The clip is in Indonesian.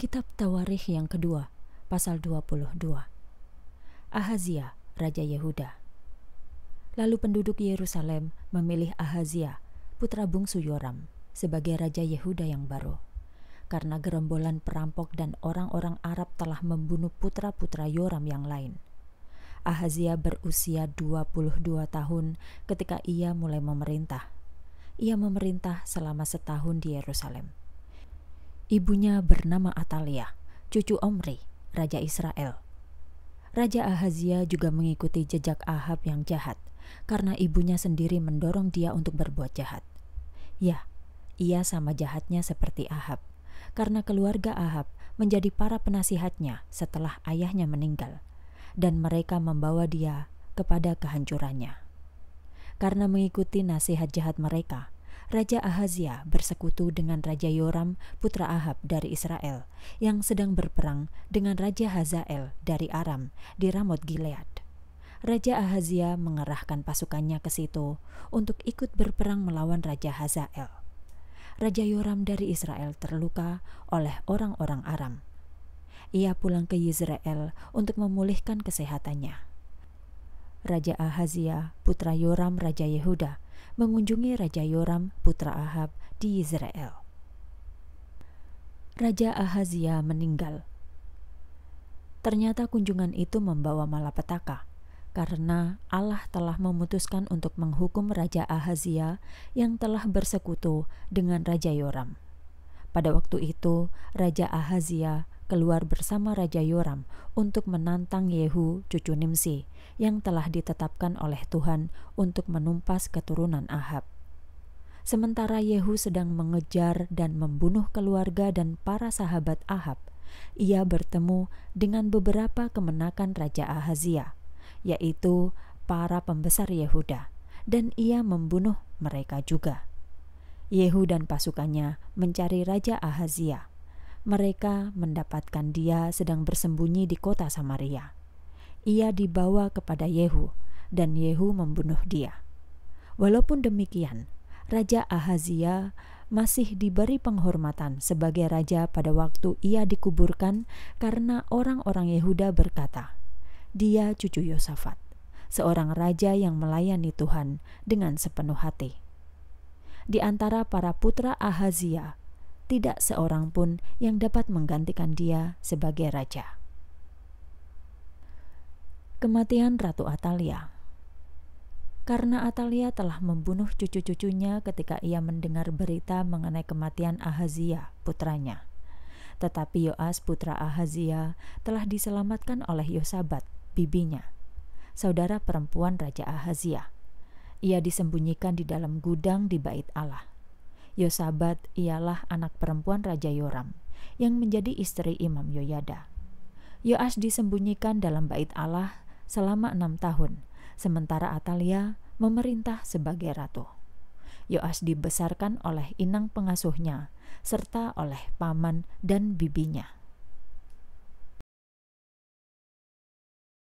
Kitab Tawarikh yang kedua, pasal 22. Ahazia, Raja Yehuda. Lalu penduduk Yerusalem memilih Ahazia, putra bungsu Yoram, sebagai Raja Yehuda yang baru. Karena gerombolan perampok dan orang-orang Arab telah membunuh putra-putra Yoram yang lain. Ahazia berusia 22 tahun ketika ia mulai memerintah. Ia memerintah selama setahun di Yerusalem. Ibunya bernama Atalia, cucu Omri, Raja Israel. Raja Ahazia juga mengikuti jejak Ahab yang jahat, karena ibunya sendiri mendorong dia untuk berbuat jahat. Ya, ia sama jahatnya seperti Ahab, karena keluarga Ahab menjadi para penasihatnya setelah ayahnya meninggal, dan mereka membawa dia kepada kehancurannya. Karena mengikuti nasihat jahat mereka, Raja Ahazia bersekutu dengan Raja Yoram, putra Ahab dari Israel, yang sedang berperang dengan Raja Hazael dari Aram di Ramot Gilead. Raja Ahazia mengerahkan pasukannya ke situ untuk ikut berperang melawan Raja Hazael. Raja Yoram dari Israel terluka oleh orang-orang Aram. Ia pulang ke Yisrael untuk memulihkan kesehatannya. Raja Ahazia, putra Yoram Raja Yehuda, mengunjungi Raja Yoram, putra Ahab, di Israel. Raja Ahazia meninggal. Ternyata kunjungan itu membawa malapetaka, karena Allah telah memutuskan untuk menghukum Raja Ahazia yang telah bersekutu dengan Raja Yoram. Pada waktu itu, Raja Ahazia keluar bersama Raja Yoram untuk menantang Yehu cucu Nimsi yang telah ditetapkan oleh Tuhan untuk menumpas keturunan Ahab. Sementara Yehu sedang mengejar dan membunuh keluarga dan para sahabat Ahab, ia bertemu dengan beberapa kemenakan Raja Ahazia, yaitu para pembesar Yehuda, dan ia membunuh mereka juga. Yehu dan pasukannya mencari Raja Ahaziah mereka mendapatkan dia sedang bersembunyi di kota Samaria. Ia dibawa kepada Yehu, dan Yehu membunuh dia. Walaupun demikian, Raja Ahazia masih diberi penghormatan sebagai raja pada waktu ia dikuburkan karena orang-orang Yehuda berkata, dia cucu Yosafat, seorang raja yang melayani Tuhan dengan sepenuh hati. Di antara para putra Ahazia, tidak seorang pun yang dapat menggantikan dia sebagai raja. Kematian Ratu Atalia Karena Atalia telah membunuh cucu-cucunya ketika ia mendengar berita mengenai kematian Ahazia, putranya. Tetapi Yoas putra Ahazia telah diselamatkan oleh Yosabat, bibinya, saudara perempuan Raja Ahazia. Ia disembunyikan di dalam gudang di bait Allah Yosabat ialah anak perempuan Raja Yoram yang menjadi istri Imam Yoyada. Yoas disembunyikan dalam bait Allah selama enam tahun, sementara Atalia memerintah sebagai ratu. Yoas dibesarkan oleh inang pengasuhnya serta oleh paman dan bibinya.